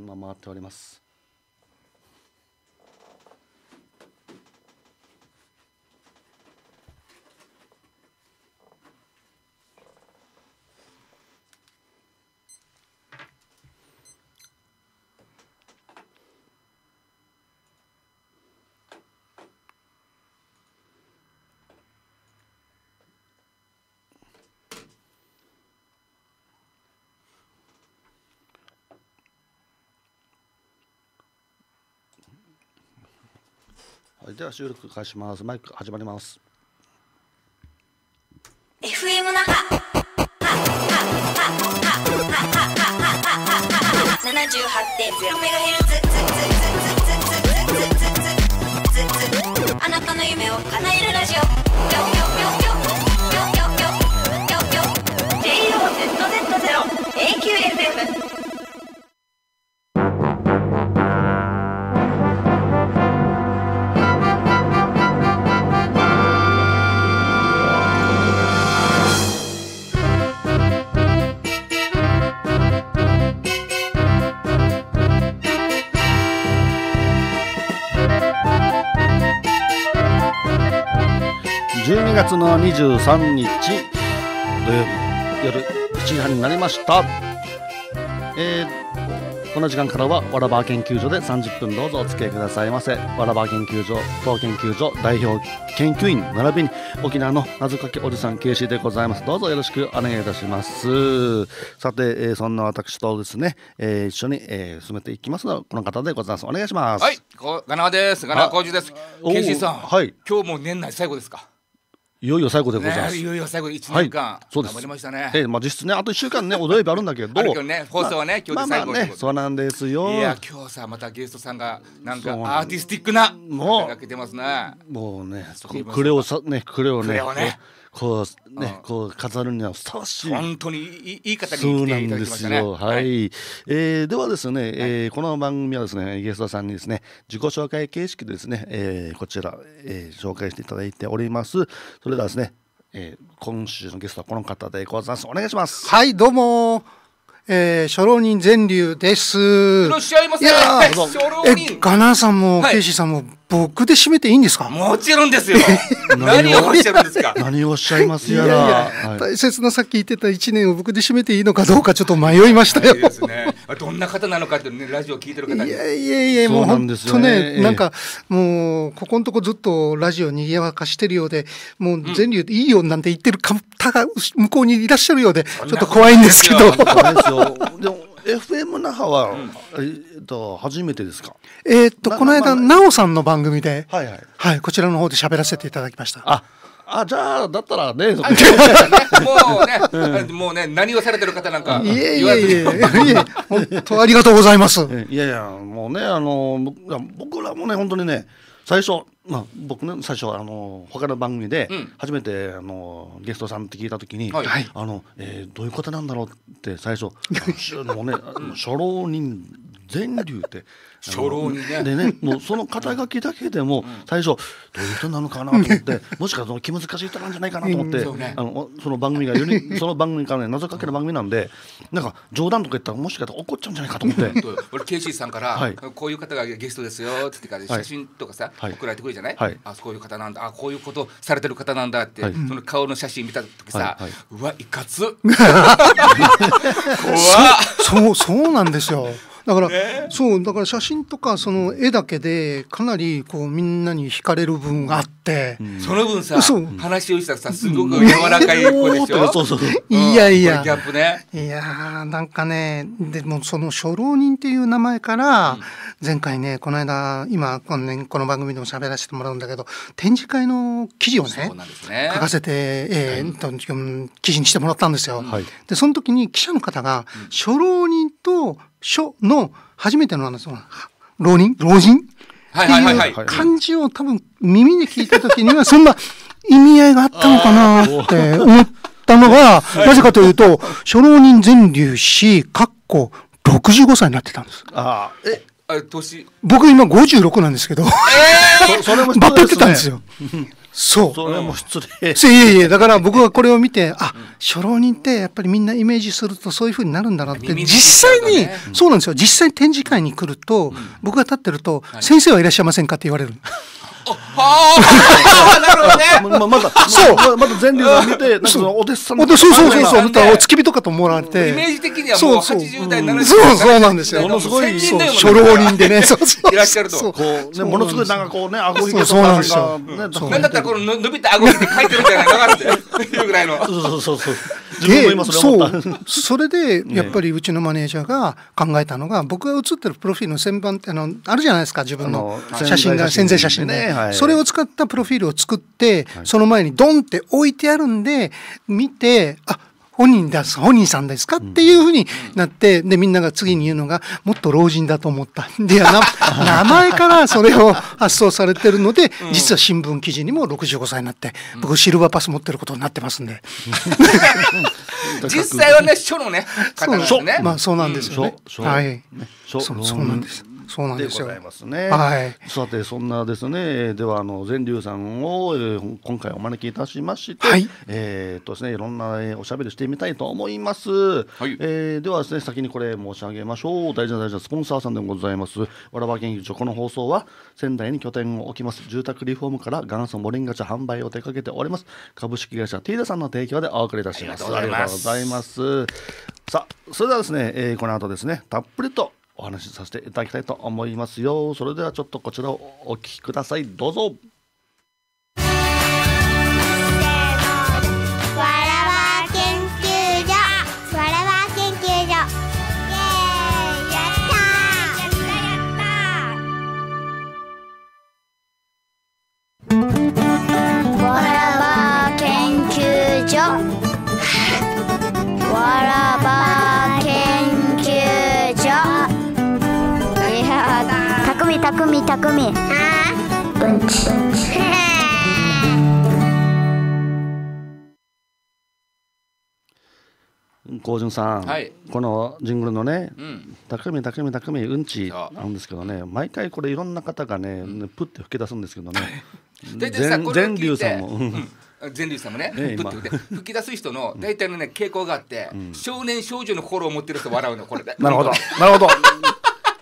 今回っておりますはい、では収録開始します。マイク始まります。FM 那覇7 8 0ヘルツ。あなたの夢を叶えるラジオ AQFM の23日土曜日夜7時半になりました、えー、この時間からはわらば研究所で30分どうぞお付き合いくださいませわらば研究所当研究所代表研究員並びに沖縄の謎かけおじさん慶 c でございますどうぞよろしくお願いいたしますさて、えー、そんな私とですね、えー、一緒に、えー、進めていきますのはこの方でございますお願いしますはいガナですガナコウジです慶 c さん、はい、今日も年内最後ですかいよいよ最後でございます。ね、いよいよ最後一年間、はい、そうです頑張りましたね。えー、まあ実質ねあと一週間ね お土曜日あるんだけど、あね放送はね、ま今日で最後、まあまあね、そうなんですよ。いや今日さまたゲストさんがなんかアーティスティックなもうてますね。もうねクレオさねクレオね。クレオねこうね、こう飾るにはふさわしい本当にいいい方に来ていただきましたねはい、はい、えー、ではですね、はい、えー、この番組はですねゲストさんにですね自己紹介形式でですね、えー、こちら、えー、紹介していただいておりますそれではですね、えー、今週のゲストはこの方でございますお願いしますはいどうもえー、初老人全流です。いらっしゃいませ。いや、え、ガナさんも、はい、ケイシーさんも僕で締めていいんですかもちろんですよ 何をおっしゃるんですか何をおっしゃいますやら、い、大切なさっき言ってた1年を僕で締めていいのかどうかちょっと迷いましたよ、い、ね、どんな方なのかってねラジオ聞いてる方いやいやいやもう本当ねねなんかもうここのとこずっとラジオにぎやかしてるようでもう全流いいよなんて言ってる方が向こうにいらっしゃるようでちょっと怖いんですけど。FM 那覇は、えー、っと初めてですかえー、っとこの間なおさんの番組で、はいはい、はい、こちらの方で喋らせていただきましたああじゃあだったらねね、もうね、もうね何をされてる方なんかいえいえいえ本当ありがとうございますいやいやもうねあの僕らもね本当にね最初、まあ、僕ね最初あの他の番組で初めて、あのゲストさんって聞いた時に、はいあのえー、どういうことなんだろうって最初もうね初老人全流って 初老にねでねもうその肩書きだけでも最初どういう人なのかなと思って もしかその気難しい人なんじゃないかなと思って、あのその番組がより その番組からね謎かけの番組なんでなんか冗談とか言ったらもしかしたら怒っちゃうんじゃないかと思って俺シーさんから、こういう方がゲストですよ」って言ってから写真とかさ、送られてくるじゃない、あこういう方なんだあこういうことされてる方なんだって、その顔の写真見た時さ、うわいかつ怖そうそうなんですよだから、ね、そうだから写真とかその絵だけでかなりこうみんなに惹かれる分があって、うん、その分さそう話をしたらさすごく柔らかい子でしょ、そうそうそういやいや、ね、いやなんかねでもその初老人っていう名前から、うん、前回ねこの間今この,、ね、この番組でも喋らせてもらうんだけど展示会の記事をね、ね、書かせて、えー、うん、記事にしてもらったんですよ。でその時に記者の方が初老人と書の初めてのあのその人老人っていう漢字を多分耳で聞いた時にはそんな意味合いがあったのかなって思ったのが、なぜかというと、初老人全流し、かっこ65歳になってたんです。あえあ年僕今56なんですけど、えー、バッとってたんですよ。そうそれも失礼いやいやだから僕はこれを見てあ、う初老人ってやっぱりみんなイメージするとそういうふうになるんだなって実際に、そうなんですよ実際に展示会に来ると、僕が立ってると、先生はいらっしゃいませんか?」って言われる。あ、あ、なるほどね。ままだ、そう、まだ全流が見て、そのお弟子さんそうそうそうそう、見た付き人かと思われて。イメージ的にはそう80代、70代。そうそうなんですよ。ものすごい、そう、初老人でね、そうそう。いらっしゃると。こう、ね、ものすごいなんかこうね、顎ひげとなんか、なんだったらこの伸びた顎ひげ書いてるんじゃないかっていうぐらいの。そうそうそう。でそうそれでやっぱりうちのマネージャーが考えたのが僕が写ってるプロフィールの旋盤ってあのあるじゃないですか自分の写真が宣材写真でそれを使ったプロフィールを作って、はい、その前にドンって置いてあるんで、見て、あ本人だす、本人さんですかっていうふうになって、で、みんなが次に言うのが、もっと老人だと思ったいで、名前からそれを発送されてるので、実は新聞記事にも65歳になって、僕、シルバーパス持ってることになってますんで。実際はね、書のね、方でね。まあ、そうなんですよね。はい。そう、そうなんです。そうなんですよ。ね、はい。さてそんなですねではあの全流さんを、えー、今回お招きいたしまして、はい、えっとですねいろんな、おしゃべりしてみたいと思います。はい、えー、ではですね先にこれ申し上げましょう大事な大事なスポンサーさんでございます。わらば研究所この放送は仙台に拠点を置きます住宅リフォームから元祖モリンガチャ販売を手掛けております株式会社ティーダさんの提供でお送りいたします。ありがとうございます。さあそれではですね、えー、この後ですねたっぷりとお話しさせていただきたいと思いますよそれではちょっとこちらをお聴きくださいどうぞ mir. Ah. Und. und. 高さん、はい、このジングルのね「たくみたくみたくみうんち」なんですけどね毎回これいろんな方がね、うん、プッて吹き出すんですけどね 全流さんも。うん前流さんもね、ね吹き出す人の大体のね傾向があって、少年少女の心を持ってる人笑うのこれで。なるほど、なるほど。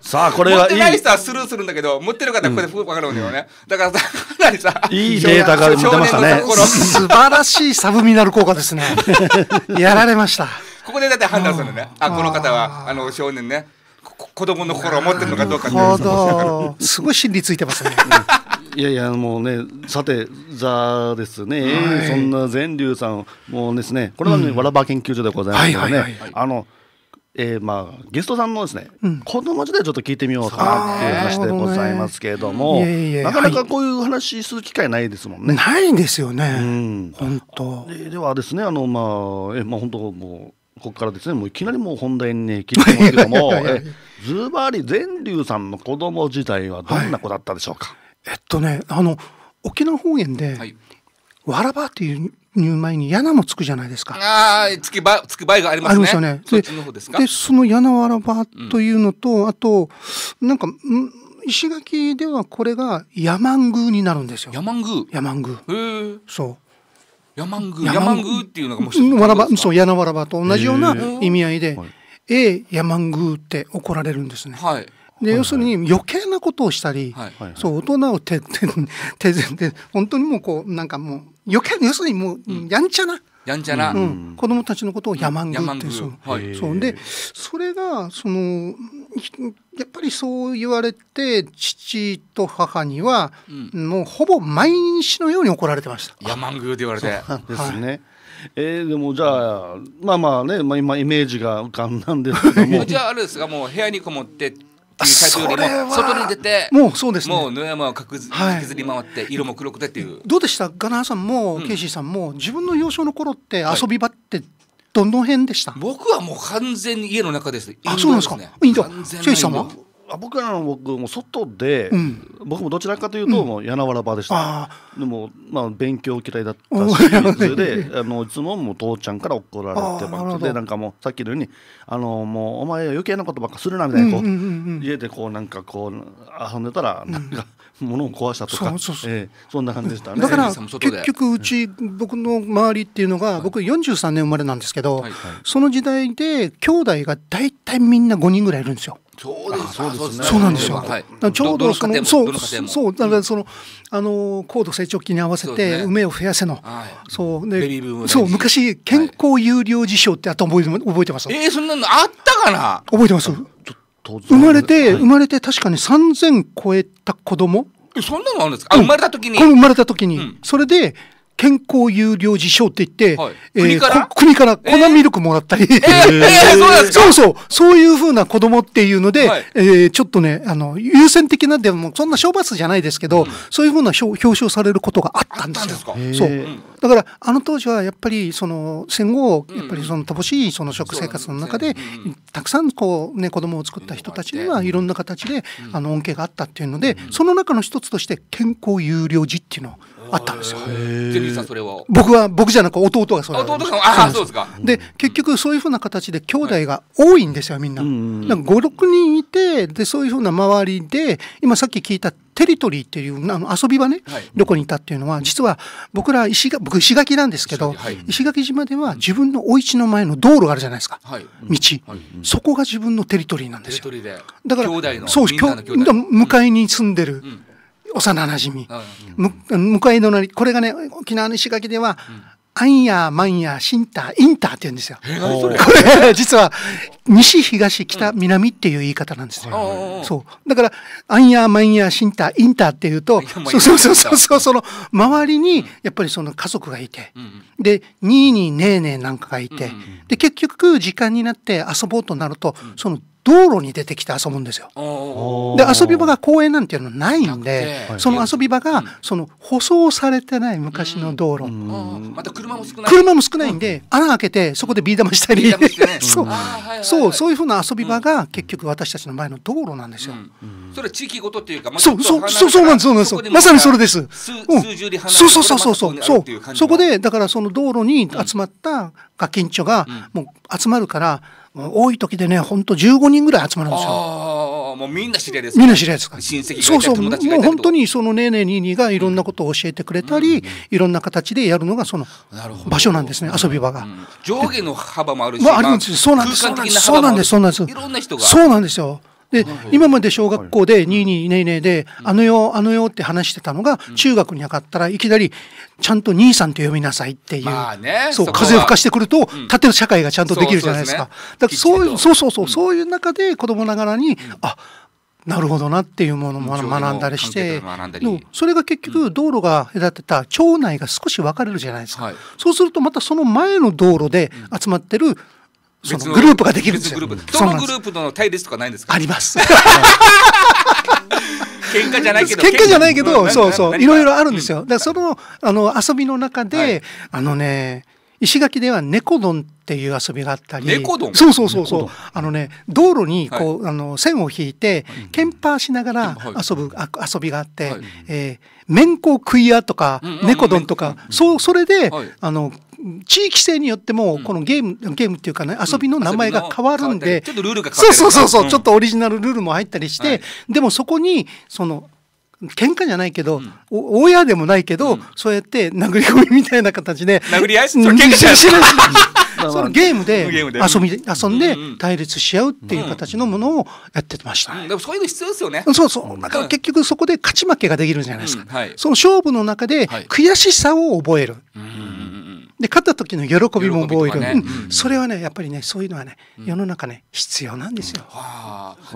さあこれはいい持ってない人はスルーするんだけど持ってる方はここで分かるんだよね、うん、だからさかなりさいいデータが出ましたね素晴らしいサブミナル効果ですね やられましたここでだって判断するねあこの方はあの少年ね子供の心を持ってるのかどうかってすごい心理ついてますね、いやいやもうねさてザですね、はい、そんな善流さんもうですねこれはね、うん、わらば研究所でございますけどね、はいはいはい、あのえー、まあゲストさんのですね、うん、子供時代ちょっと聞いてみようかなっていう話でございますけれども、ね、なかなかこういう話する機会ないですもんね。はい、ないんですよね。うん、本当で。ではですねあのまあえまあ本当もうここからですねもういきなりもう本題に、ね、切り込ますけどもえズバリ善龍さんの子供時代はどんな子だったでしょうか。はい、えっとねあの沖縄方言で、はい、わらばっていう入前に柳もつくじゃないですか。ああ、つきば、つく場合がありますね。ありますよね。で、そのですで、その柳わらばというのと、うん、あと、なんか、石垣ではこれが山宮になるんですよ。山宮。山宮。へえ。そう。山宮。山宮っていうのがもし。わらば、そう、柳わらばと同じような意味合いで。ええ、山宮って怒られるんですね。はい。で要するに余計なことをしたり、はいはい、そう大人を手手前で 本当にもうこうなんかもう余計要するにもうやんちゃな。うんやんちゃな、うんうん、子供たちのことをヤマングってそう,、はい、そうでそれがそのやっぱりそう言われて父と母には、うん、もうほぼ毎日のように怒られてましたヤマングって言われてですね、はいえー、でもじゃあまあまあね、まあ、今イメージが浮かんだんですけども じゃああれですがもう部屋にこもってっていうタイプよりも外に出てもうそうです、ね、もう野山をかくはい、削り回って色も黒くてっていうどうでしたガナーさんも、ケイシーさんも自分の幼少の頃って遊び場って、どの辺でした、僕はもう完全に家の中です。あ、そうなんですか。インド。ケイシーさんは僕らの僕も外で、うん、僕もどちらかというと、もう柳原場でした、でも、まあ、勉強嫌いだったしそれで あのいつももう父ちゃんから怒られてばっかでなんかもうさっきのようにあのもうお前余計なことばっかするなみたいなこう家でこうなんかこう遊んでたらなんか、物を壊したとか、うそうそうそう、えー、そんな感じでしたねだから結局うち、僕の周りっていうのが、僕43年生まれなんですけど、はいはい、その時代で兄弟が大体みんな5人ぐらいいるんですよ。そうですね、そうなんですよ、はい、ちょうどそのそうそうだからそのあの高度成長期に合わせて梅を増やせのそうでそう昔健康有料事象ってあった覚え覚えてますえー、そんなのあったかな覚えてます生まれて、生まれて確かに3000超えた子供そんなのあるんですか、生まれた時に生まれた時に、それで健康有料児賞って言って、はいえー国からこ国から粉ミルクもらったり、えー そうそうそうそういうふうな子供っていうので、はいえーちょっとねあの優先的なでもそんな賞罰じゃないですけど、そういうふうな表彰されることがあったんですよ。ですかそうーだからあの当時はやっぱりその戦後やっぱりその乏しいその食生活の中で、うんたくさんこうね子供を作った人たちにはいろんな形で、あの恩恵があったっていうので、その中の一つとして健康有料児っていうのをあったんですよ。ーさんそれは僕は僕じゃなく弟がそう弟さああそうですか。で結局そういうふうな形で兄弟が多いんですよみんな。なんか5、6人いてでそういうふうな周りで今さっき聞いたテリトリーっていうあの遊び場ね、はい、どこにいたっていうのは実は僕ら石が僕石垣なんですけど石はい、石垣島では自分のお家の前の道路があるじゃないですか、はい、道、そこが自分のテリトリーなんですよだからそう向かいに住んでる、うん幼馴染み、向かい隣これがね沖縄の石垣では、アンヤーマンヤーシンターインターって言うんですよ。これ 実は西東北南っていう言い方なんですよ。そうだからアンヤーマンヤーシンターインターっていうと そうそうそうそうそうその周りにやっぱりその家族がいて、でニーニーネーネーなんかがいて、で結局時間になって遊ぼうとなると、その道路に出てきて遊ぶんですよ。で遊び場が公園なんていうのないんでその遊び場がその舗装されてない昔の道路。また車も少ない車も少ないんで、穴開けてそこでビー玉したり、そうそういうふうな遊び場が結局私たちの前の道路なんですよ。それ地域ごとっていうか、まそうそうそうそうなんですそうまさにそれです。そうそうそうそうそうそうそこでだからその道路に集まったガキンチョがもう集まるから。う多い時でね本当15人ぐらい集まるんですよ。もうみんな知り合いですみんな知り合いですか親戚そうそうもう本当にそのねえねえににがいろんなことを教えてくれたり、いろんな形でやるのがその場所なんですね遊び場が、上下の幅もあるし、まあ、あるんですそうなんですそうなんですそうなんですそうなんですよで、はい、今まで小学校で「に二にいねいね」で「あのよあのよ」って話してたのが中学に上がったらいきなり「ちゃんと兄さん」と読みなさいっていう、まあね、そう風を吹かしてくると縦の社会がちゃんとできるじゃないですか。だからそうそうそうそうそういう中で子供ながらに、うん、あなるほどなっていうものも学んだりしてそれが結局道路が隔てた町内が少し分かれるじゃないですか、そうするとまたその前の道路で集まってるそのグループができるんですよ。どのグループの対立とかないんですかあります。喧嘩じゃないけど喧嘩じゃないけど、そうそういろいろあるんですよ、で、そのあの遊びの中で、あのね石垣では猫丼っていう遊びがあったり猫丼そうそうそうそうあのね道路にこう、あの線を引いて、はい、ケンパーしながら遊ぶ、あ、遊びがあって、ええー、麺粉食い屋とか、猫丼とか、そうそれで、あの地域性によっても、このゲーム、うん、ゲームっていうかね、遊びの名前が変わるんで、ちょっとルールがそうそうそうそう、ん、ちょっとオリジナルルールも入ったりして、はい、でもそこに、その、喧嘩じゃないけど、うん、親でもないけど、うん、そうやって殴り込みみたいな形で。殴り合いそれ喧嘩じゃない そのゲームで遊び遊んで対立し合うっていう形のものをやってました、うんうんでもそういうの必要ですよねそうそうだから結局そこで勝ち負けができるじゃないですか、はい、その勝負の中で悔しさを覚える、はいで勝った時の喜びも覚える、ねうん、それはねやっぱりねそういうのはね、うん、世の中ね必要なんですよ。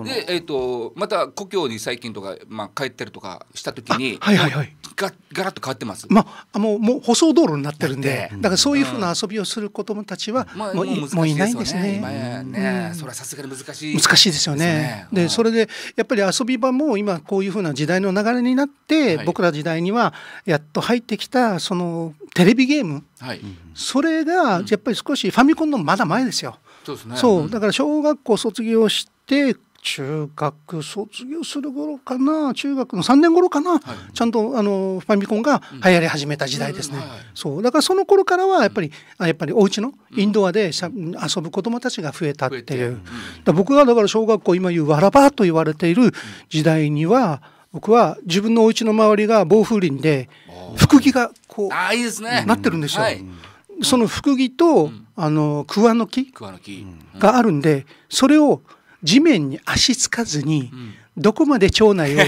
で、えーと、また故郷に最近とか、まあ、帰ってるとかした時にはいはいはい、がガラッと変わってます、まあ、もうもう舗装道路になってるんで、だからそういうふうな遊びをする子どもたちはもう,、もういないんですね。ねそれはさすがに難しい、難しいですよね。でそれでやっぱり遊び場も今こういうふうな時代の流れになって、僕ら時代にはやっと入ってきたそのテレビゲームはい、それがやっぱり少しファミコンのまだ前ですよ。そうですね、そうだから小学校卒業して中学卒業する頃かな中学の3年頃かな、はい、ちゃんとあのファミコンが流行り始めた時代ですね、うんうんはい、そうだからその頃からはやっぱり、うん、やっぱりお家のインドアでうん、遊ぶ子どもたちが増えたっていう、うん、僕がだから小学校今言うわらばと言われている時代には、僕は自分のお家の周りが防風林で福木がこうあいいです、ね、なってるんですよ。はいその福木と、うん、あの桑の木があるんで、それを地面に足つかずに、うん、どこまで町内を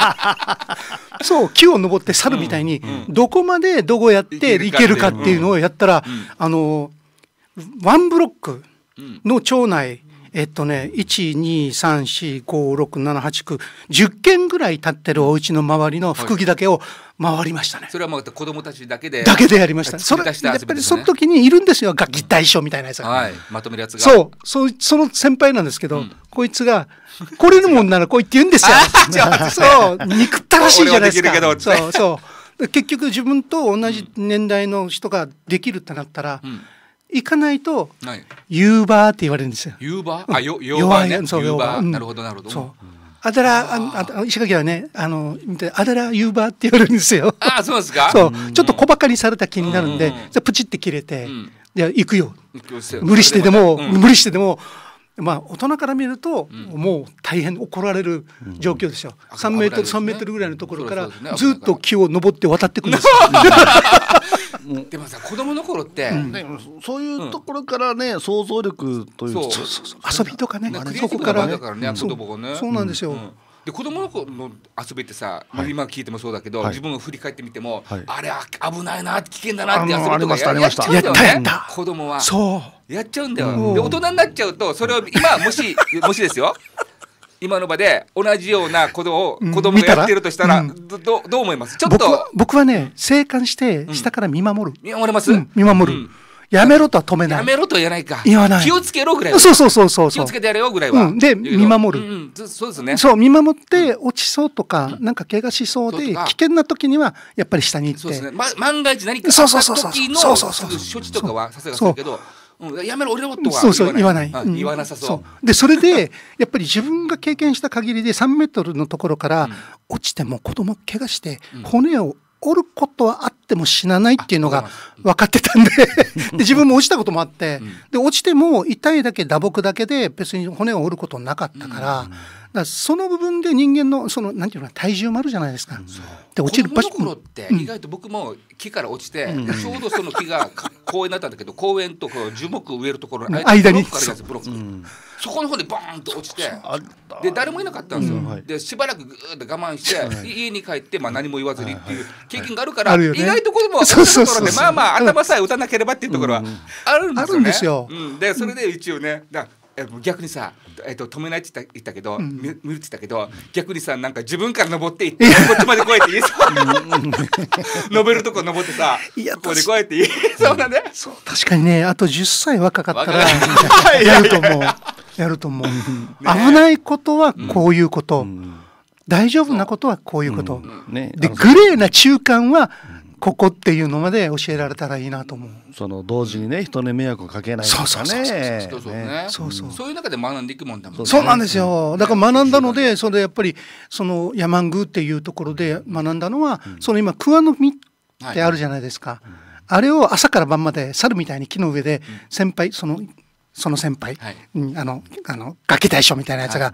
そう木を登って猿みたいに、うん、どこまでどこやっていけるかっていうのをやったら、あのワンブロックの町内えっとね、1,2,3,4,5,6,7,8,9,10軒ぐらい建ってるお家の周りの副木だけを回りましたね。それはもう子供たちだけで。だけでやりました。それ、やっぱりその時にいるんですよ、楽器大将みたいなやつが。はい、まとめるやつが。そう、そその先輩なんですけど、こいつが、これのもんならこいって言うんですよ。そう、憎ったらしいじゃないですか。そう、そう。結局自分と同じ年代の人ができるってなったら、うん行かないと、はい、ユーバーって言われるんですよ。ユーバー、あ、よ、ヨーね、そう、ヨーバー。なるほど、なるほど。そう。アダラ、ああ石垣はね、あの、アダラユーバーって言われるんですよ。あ、そうですか。そう、ちょっと小馬鹿にされた気になるんで、じゃ、プチって切れて、で、行くよ。無理してでも、無理してでも。まあ、大人から見ると、もう大変怒られる状況ですよ。3メートル、3メートルぐらいのところから、ずっと木を登って渡ってくるんです。もうでもさ子供の頃って、ね、そういうところからね、想像力というそうそうそう遊びとかねそこからねからね、子供がねそうなんですよ、で子供の頃の遊びってさ、はい、今聞いてもそうだけど、はい、自分を振り返ってみても、はい、あれ危ないな危険だなって遊びとかやっちゃうんだよね子供はそうやっちゃうんだよ、で大人になっちゃうとそれを今もしもしですよ今の場で同じようなことを子供がやってるとしたら、どどう思いますちょっと僕はね静観して下から見守る、見守れます、見守る、やめろとは止めない。やめろとは言わないか。言わない。気をつけろぐらいそうそうそうそう。気をつけてやれよぐらいは。うん、で、見守る、うんうん、そうですね。そう、見守って、落ちそうとか、うん、なんか怪我しそうで、危険な時には、やっぱり下に行って。そうですね。ま、万が一何かあった時の、そうそうそう。処置とかはさせがするけど、そうそうそうそううん、やめろ俺のことはそうそう言わない、言わなさそう,、でそれでやっぱり自分が経験した限りで3メートルのところから落ちても子供怪我して骨を折ることはあっても死なないっていうのが分かってたんで で自分も落ちたこともあって、で落ちても痛いだけ打撲だけで別に骨を折ることなかったから、だその部分で人間のそのなんていうの体重もあるじゃないですか。で落ちる場所頃って意外と僕も木から落ちて、ちょうどその木が 公園だったんだけど公園とこう樹木植えるところの間にブロックそこの方でボーンと落ちてで誰もいなかったんですよ。でしばらくぐーっと我慢して家に帰ってまあ何も言わずにっていう経験があるから意外とこれもそういうところでまあまあ頭さえ打たなければっていうところはあるんですよね。でそれで一応ねだ逆にさ、えー、と止めないって言った言ったけど、うん、見るって言ったけど逆にさなんか自分から登っていって こっちまで来いって言いそう登るとこ登ってさここで来いって言いそうだね、そう確かにねあと10歳若かったら やると思うやると思う、危ないことはこういうこと、大丈夫なことはこういうこと、でグレーな中間は、うんここっていうのまで教えられたらいいなと思う。その同時にね人に迷惑をかけないとかね。そうそうそういう中で学んでいくもんだもんね。そうなんですよ。だから学んだので、それやっぱりその山マっていうところで学んだのは、その今桑の実ってあるじゃないですか。あれを朝から晩まで猿みたいに木の上で先輩そのその先輩、はい、あのあの楽器大将みたいなやつが、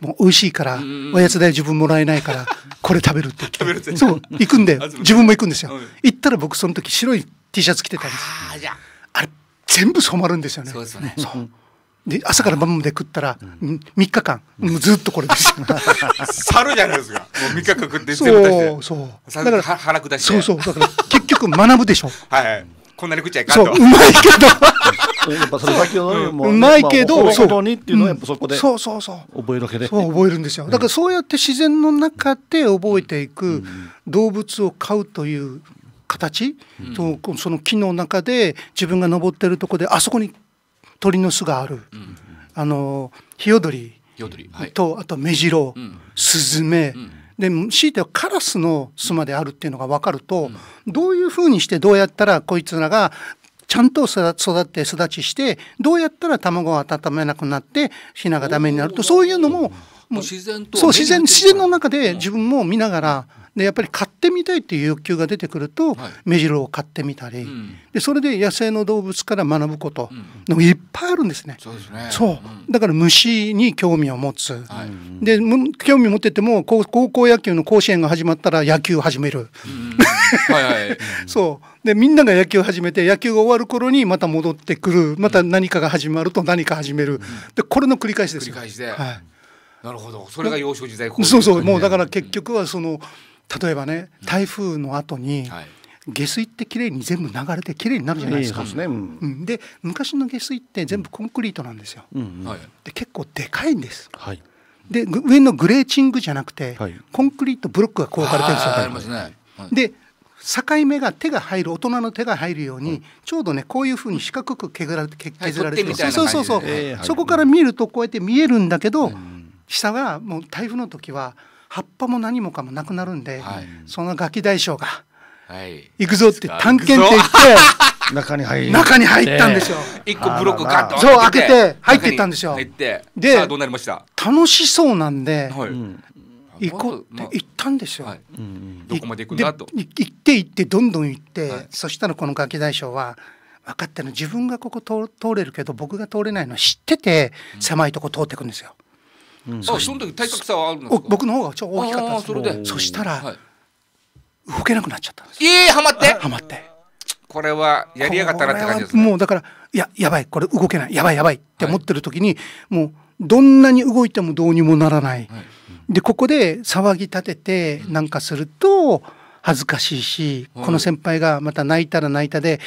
もう美味しいから、おやつ代自分もらえないから、これ食べるって言って。そう、行くんで、自分も行くんですよ。行ったら僕その時白い T シャツ着てたんです。あれ、全部染まるんですよね。そうですね。そう。で朝から晩まで食ったら、う3日間、もうずっとこれです 猿じゃないですかもう3日間食ってそうそうだから腹下してそうそうだから結局学ぶでしょはい、はい、こんなに食っちゃいかんとそううまいけど やっぱそれ先ほどもうまいけど、そうそうそうそう覚えるわけでそう覚えるんですよだからそうやって自然の中で覚えていく動物を飼うという形と、うん、その木の中で自分が登ってるとこであそこに鳥の巣がある、うん、あのヒヨドリと、あとメジロ、うん、スズメ、で強いてはカラスの巣まであるっていうのが分かると、どういうふうにしてどうやったらこいつらがちゃんと育って育ちしてどうやったら卵を温めなくなってひながダメになるとそういうのももう自然とそう自然自然の中で自分も見ながら、でやっぱり買ってみたいっていう欲求が出てくると、目白を買ってみたり、でそれで野生の動物から学ぶことのいっぱいあるんですね。そうだから虫に興味を持つ、で興味持ってても高校野球の甲子園が始まったら野球を始める、はいはい、そうでみんなが野球を始めて野球が終わる頃にまた戻ってくるまた何かが始まると何か始める、うん、でこれの繰り返しです繰り返しで、はい、なるほどそれが幼少時代そうそうもうだから結局はその例えばね台風の後に、はい下水ってきれいに全部流れてきれいになるじゃないですか。いいで、ねうんうん、昔の下水って全部コンクリートなんですよ。うんうん、で結構でかいんです。はい、で上のグレーチングじゃなくて、はい、コンクリートブロックが壊うれてるんですよ。ますねはい、で境目が手が入る大人の手が入るように、ちょうどねこういうふうに四角く削られて削られて、はい、そうそうそう、えーそこから見るとこうやって見えるんだけど、下がもう台風の時は葉っぱも何もかもなくなるんで、はい、そのガキ大将が「はい、行くぞ」って探検って言って。中に入中に入ったんですよ。一個ブロックガッとそう開けて入っていったんですよ。でどうなりました。楽しそうなんで、はい、行こうって行ったんですよ。いどこまで行くんだと。行って行ってどんどん行って、そしたらこのガキ大将は分かってる自分がここ通通れるけど僕が通れないの知ってて、狭いとこ通ってくんですよ。うん、そその時体格差はあるんですか僕の方が超大きかったそれでそしたら、動けなくなっちゃったんですええはまってはまってこれはやりやがったなって感じです、ね、もうだからいややばいこれ動けないやばいやばいって思ってる時に、もうどんなに動いてもどうにもならない、でここで騒ぎ立ててなんかすると恥ずかしいし、この先輩がまた泣いたら泣いたで、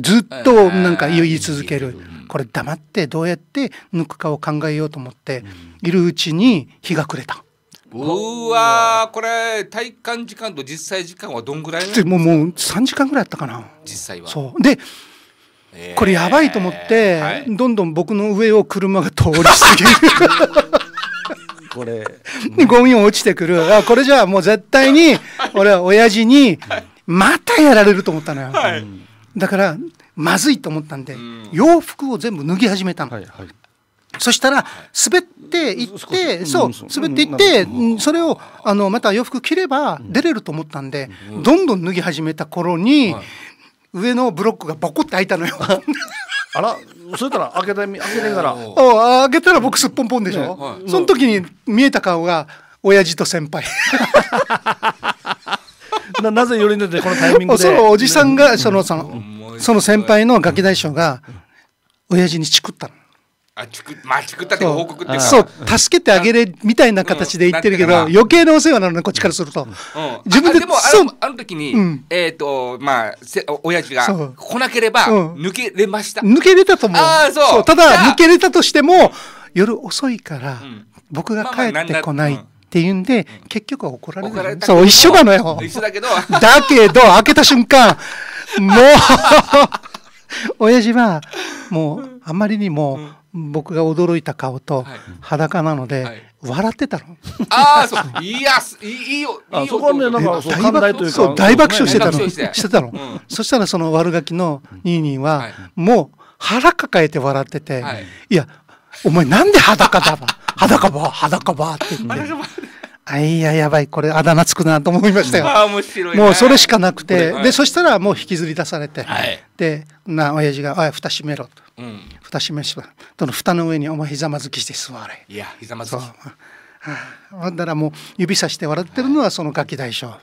ずっとなんか言い続ける、これ黙ってどうやって抜くかを考えようと思っているうちに日が暮れた。うわこれ体感時間と実際時間はどんぐらいもうもう3時間ぐらいあったかな実際はそうでこれやばいと思って、はい、どんどん僕の上を車が通り過ぎる これ、ゴミ落ちてくるあこれじゃあもう絶対に俺は親父にまたやられると思ったのよ、はい、だからまずいと思ったんで、うん、洋服を全部脱ぎ始めたの、はいはい、そしたら滑っていって、そう滑っていってそれをあのまた洋服着れば出れると思ったんで、どんどん脱ぎ始めた頃に、上のブロックがボコって開いたのよあらそれたら開けてみ開けてみたら 開けたら僕すっぽんぽんでしょ、ねはい、その時に見えた顔が親父と先輩 ななぜよりのよこのタイミングでそのおじさんがそのその,、その先輩のガキ大将が親父にチクったのあちくまあちくったって報告ってそう助けてあげれみたいな形で言ってるけど、余計なお世話なのねこっちからすると、自分ででもあのあの時に、えっ、とまあせ親父が来なければ抜けれました、抜けれたと思うあそうただ抜けれたとしても夜遅いから、僕が帰ってこない、っていうんで、結局は怒られる。そう、一緒なのよ。一緒だけど。だけど、開けた瞬間、もう、親父は、もう、あまりにも、僕が驚いた顔と裸なので、はいはい、笑ってたの。ああ、そう。いや、いいよ。いいよそこはね、なんかそ大爆笑そう、大爆笑してたの。してたの。うん、そしたら、その悪ガキのニーニーは、はい、もう腹抱えて笑ってて、いや、お前なんで裸だ裸ば、裸ばって言って。あいややばいこれあだ名つくなと思いましたよ。ね、もうそれしかなくて、でそしたらもう引きずり出されて、でな親父が「おい蓋閉めろ」と。うん、蓋閉めしばその蓋の上にお前ひざまずきして座れいやひざまずきだからもう指さして笑ってるのはそのガキ大将、は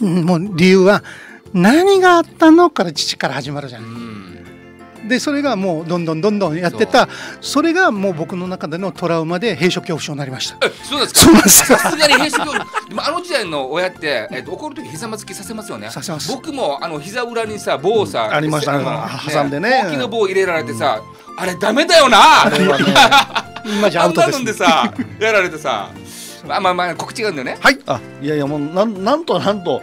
い、もう理由は何があったのから父から始まるじゃん、うんでそれがもうどんどんどんどんやってたそれがもう僕の中でのトラウマで閉所恐怖症になりましたそうですなんですさすがに閉所恐怖でもあの時代の親って、えっと、怒る時ひざまずきさせますよねさせます僕もあの膝裏にさ棒さ、うん、ありましたね挟んでね大きな棒入れられてさ、うん、あれダメだよなあ今じゃアウトです、ね、んでさやられてさまあまあまあ告知があるんだよね。はい。あいやいやもうなんなんとなんと、う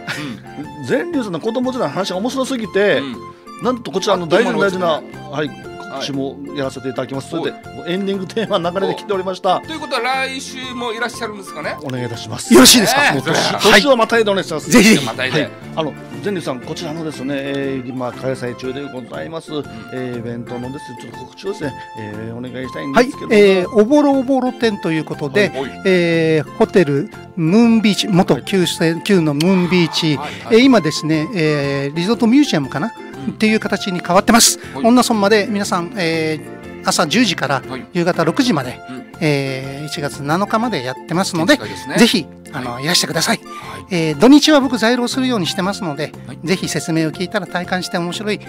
ん、流さんの子供時代の話が面白すぎて。うんなんとこちらの大事な大事な、はい、今年もやらせていただきます、はい、でエンディングテーマ流れで来ておりましたということは来週もいらっしゃるんですかねお願いいたしますよろしいですか、えー、年,、年はまたいでお願いします、ぜひまたいで、はい、あの善流さんこちらのですね、えー、今開催中でございます、えー、イベントのですちょっと告知をですね、えー、お願いしたいんですけど、はい、えー、おぼろおぼろ店ということで、はい、えー、ホテルムーンビーチ元旧,、はい、旧のムーンビーチ、はいはい、えー、今ですね、えー、リゾートミュージアムかなっていう形に変わってます。恩納村まで皆さん、えー、朝10時から夕方6時まで、はいえー、1月7日までやってますので、ね、ぜひあの、はい、いらしてください、はい、えー、土日は僕在廊するようにしてますので、はい、ぜひ説明を聞いたら体感して面白い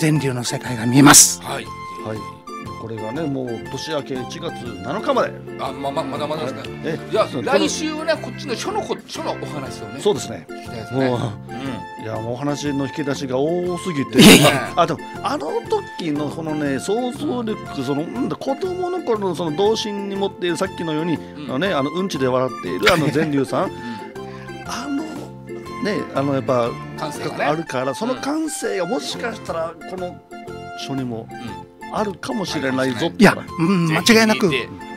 全流の世界が見えます。はい、はいこれがねもう年明け1月7日まであまままだまだですね、ね、いや来週はねこっちの書のこ書のお話をねそうですねいですね、うん、いやもうお話の引き出しが多すぎてあであの時のこのね想像力その、ん、子供の頃のその童心に持っているさっきのように、あのねあのうんちで笑っているあの善流さ ん、あのねあのやっぱ感性、ね、あるからその感性がもしかしたらこの書にも、あるかもしれないぞいや、うん、間違いなく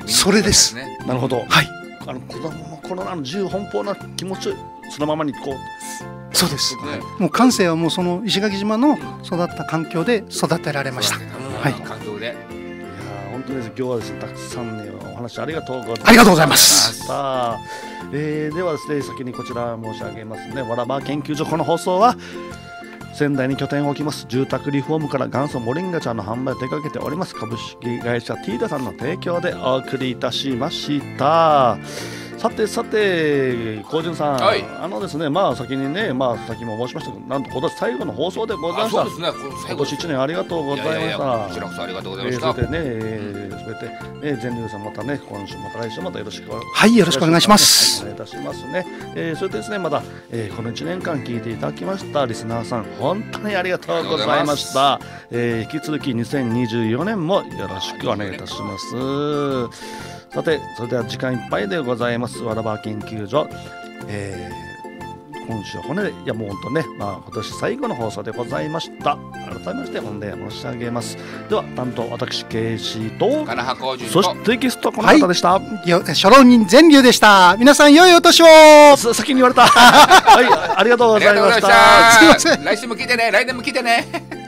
それです。なるほど。はい。あの子供のコロナの自由奔放な気持ちをそのままにこう。そうです。はい、もう感性はもうその石垣島の育った環境で育てられました。はい。環境で。いや本当です。今日はですねたくさんねお話ありがとうございます。ありがとうございます。さあ、えー、ではですね先にこちら申し上げますね。わらば研究所この放送は。仙台に拠点を置きます住宅リフォームから元祖モリンガちゃんの販売を手掛けております株式会社ティーダさんの提供でお送りいたしました。さてさて、高潤さん、はい、あのですね、まあ先にね、まあ先も申しましたけど、なんと今年最後の放送でございました。そうですね、今年一年ありがとうございました。いやいやこちらこそありがとうございました。えー、それでね、えー、それで、ね、全流さんまたね、今週また来週またよろしくはい、よろしくお願いします。お願いいたしますね。えー、それでですね、また、えー、この一年間聞いていただきましたリスナーさん、本当にありがとうございました。えー、引き続き2024年もよろしくお願いいたします。さてそれでは時間いっぱいでございますわらば研究所、えー、今週は骨でいやもう本当とね、まあ、今年最後の放送でございました改めまして本礼申し上げますでは担当私 KC と金箱とそしてテキストこの方でした、はい、初老人全流でした皆さん良いお年を先に言われた はいありがとうございました すいません来週も聞いてね来年も聞いてね